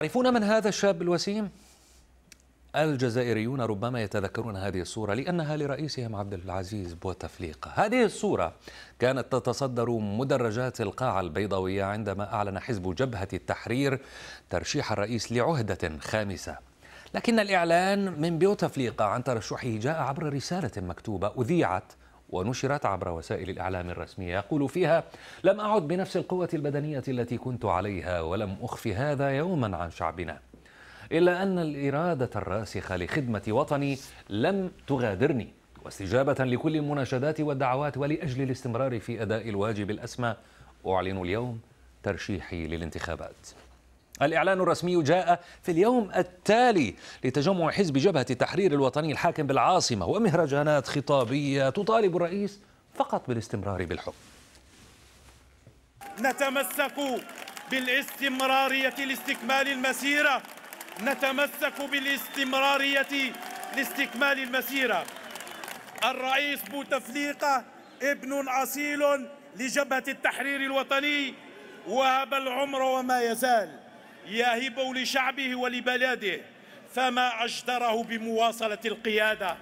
تعرفون من هذا الشاب الوسيم؟ الجزائريون ربما يتذكرون هذه الصورة لأنها لرئيسهم عبد العزيز بوتفليقة هذه الصورة كانت تتصدر مدرجات القاعة البيضاوية عندما أعلن حزب جبهة التحرير ترشيح الرئيس لعهدة خامسة لكن الإعلان من بوتفليقة عن ترشحه جاء عبر رسالة مكتوبة أذيعت ونشرت عبر وسائل الإعلام الرسمية يقول فيها لم أعد بنفس القوة البدنية التي كنت عليها ولم أخف هذا يوما عن شعبنا إلا أن الإرادة الراسخة لخدمة وطني لم تغادرني واستجابة لكل المناشدات والدعوات ولأجل الاستمرار في أداء الواجب الأسمى أعلن اليوم ترشيحي للانتخابات الإعلان الرسمي جاء في اليوم التالي لتجمع حزب جبهة التحرير الوطني الحاكم بالعاصمة ومهرجانات خطابية تطالب الرئيس فقط بالاستمرار بالحكم نتمسك بالاستمرارية لاستكمال المسيرة نتمسك بالاستمرارية لاستكمال المسيرة الرئيس بوتفليقة ابن أصيل لجبهة التحرير الوطني وهب العمر وما يزال يهب لشعبه ولبلاده فما أجدره بمواصلة القيادة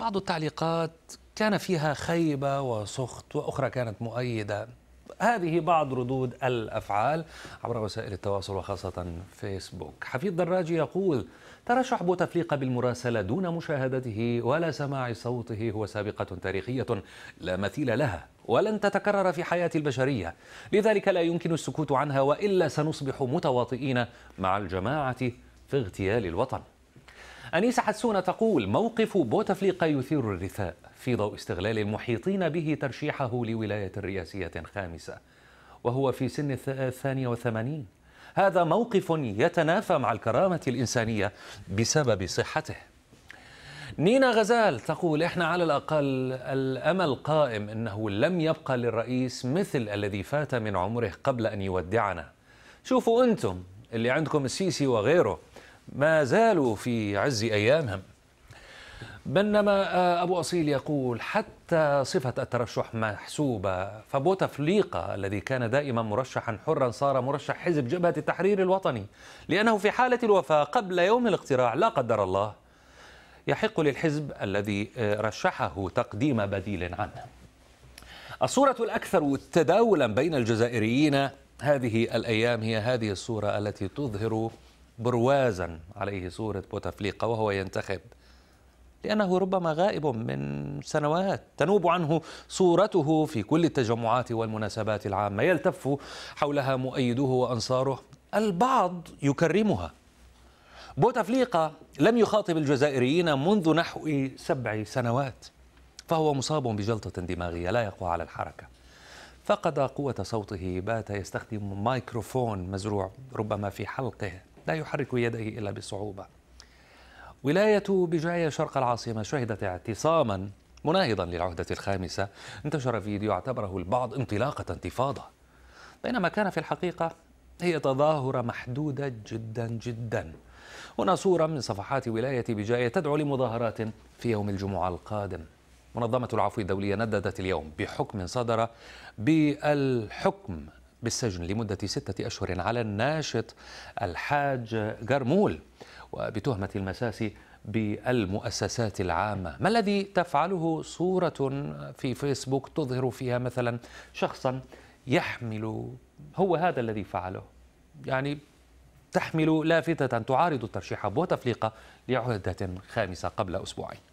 بعض التعليقات كان فيها خيبة وسخط وأخرى كانت مؤيدة هذه بعض ردود الأفعال عبر وسائل التواصل وخاصة فيسبوك حفيظ دراجي يقول ترشح بوتفليقة بالمراسلة دون مشاهدته ولا سماع صوته هو سابقة تاريخية لا مثيل لها ولن تتكرر في حياة البشرية لذلك لا يمكن السكوت عنها وإلا سنصبح متواطئين مع الجماعة في اغتيال الوطن أنيسة حسونة تقول موقف بوتفليقة يثير الرثاء في ضوء استغلال المحيطين به ترشيحه لولاية رئاسية خامسة وهو في سن الثانية وثمانين هذا موقف يتنافى مع الكرامة الإنسانية بسبب صحته نينا غزال تقول احنا على الاقل الامل قائم انه لم يبقى للرئيس مثل الذي فات من عمره قبل ان يودعنا شوفوا انتم اللي عندكم السيسي وغيره ما زالوا في عز أيامهم بينما آه، أبو أصيل يقول حتى صفة الترشح محسوبة فبوتفليقة الذي كان دائما مرشحا حرا صار مرشح حزب جبهة التحرير الوطني لأنه في حالة الوفاة قبل يوم الاقتراع لا قدر الله يحق للحزب الذي آه، رشحه تقديم بديل عنه الصورة الأكثر تداولا بين الجزائريين هذه الأيام هي هذه الصورة التي تظهر بروازا عليه صورة بوتفليقة وهو ينتخب لأنه ربما غائب من سنوات تنوب عنه صورته في كل التجمعات والمناسبات العامة يلتف حولها مؤيدوه وأنصاره البعض يكرمها بوتفليقة لم يخاطب الجزائريين منذ نحو سبع سنوات فهو مصاب بجلطة دماغية لا يقوى على الحركة فقد قوة صوته بات يستخدم مايكروفون مزروع ربما في حلقه لا يحرك يديه إلا بصعوبة ولاية بجاية شرق العاصمة شهدت اعتصاما مناهضا للعهدة الخامسة انتشر فيديو اعتبره البعض انطلاقة انتفاضة بينما كان في الحقيقة هي تظاهرة محدودة جدا جدا هنا صورة من صفحات ولاية بجاية تدعو لمظاهرات في يوم الجمعة القادم منظمة العفو الدولية نددت اليوم بحكم صدر بالحكم بالسجن لمدة ستة أشهر على الناشط الحاج جرمول وبتهمة المساس بالمؤسسات العامة ما الذي تفعله صورة في فيسبوك تظهر فيها مثلا شخصا يحمل هو هذا الذي فعله يعني تحمل لافتة تعارض الترشيح بوتفليقة لعهدة خامسة قبل أسبوعين